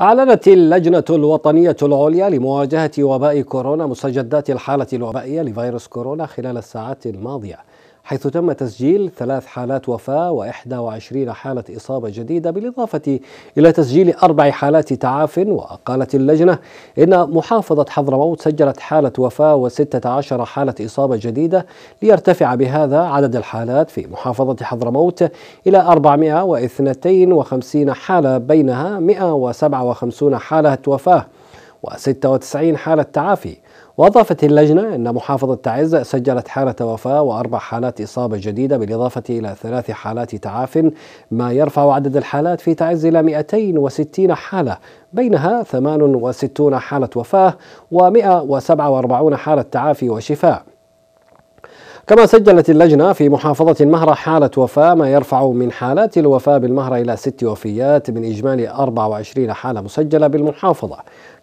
أعلنت اللجنة الوطنية العليا لمواجهة وباء كورونا مستجدات الحالة الوبائية لفيروس كورونا خلال الساعات الماضية حيث تم تسجيل ثلاث حالات وفاة و21 حالة إصابة جديدة بالإضافة إلى تسجيل أربع حالات تعاف وقالت اللجنة إن محافظة حضرموت سجلت حالة وفاة و16 حالة إصابة جديدة ليرتفع بهذا عدد الحالات في محافظة حضرموت إلى 452 حالة بينها 157 حالة وفاة و96 حالة تعافي وأضافت اللجنة أن محافظة تعز سجلت حالة وفاة وأربع حالات إصابة جديدة بالإضافة إلى ثلاث حالات تعاف ما يرفع عدد الحالات في تعز إلى 260 حالة بينها 68 حالة وفاة و147 حالة تعافي وشفاء كما سجلت اللجنة في محافظة المهرة حالة وفاة ما يرفع من حالات الوفاة بالمهرة إلى ست وفيات من إجمالي 24 حالة مسجلة بالمحافظة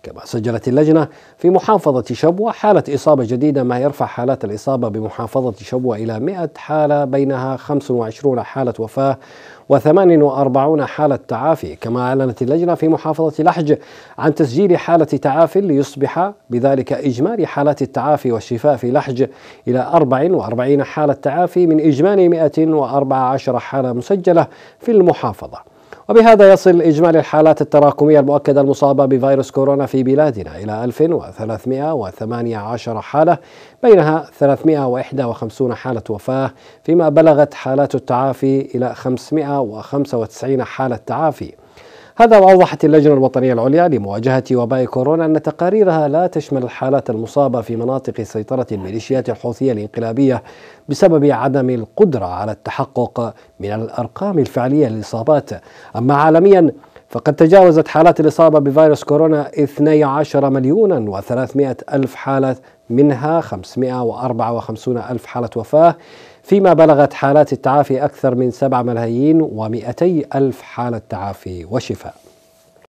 كما سجلت اللجنة في محافظة شبوة حالة إصابة جديدة ما يرفع حالات الإصابة بمحافظة شبوة إلى 100 حالة بينها 25 حالة وفاة و48 حالة تعافي كما أعلنت اللجنة في محافظة لحج عن تسجيل حالة تعافي ليصبح بذلك إجمالي حالات التعافي والشفاء في لحج إلى 44 40 حالة تعافي من إجمالي 114 حالة مسجلة في المحافظة وبهذا يصل إجمالي الحالات التراكمية المؤكدة المصابة بفيروس كورونا في بلادنا إلى 1318 حالة بينها 351 حالة وفاة فيما بلغت حالات التعافي إلى 595 حالة تعافي هذا وأوضحت اللجنة الوطنية العليا لمواجهة وباء كورونا أن تقاريرها لا تشمل الحالات المصابة في مناطق سيطرة الميليشيات الحوثية الانقلابية بسبب عدم القدرة على التحقق من الأرقام الفعلية للإصابات أما عالميا فقد تجاوزت حالات الإصابة بفيروس كورونا 12 مليونا و300 ألف حالة منها 554 ألف حالة وفاة فيما بلغت حالات التعافي أكثر من 7 ملايين و200 ألف حالة تعافي وشفاء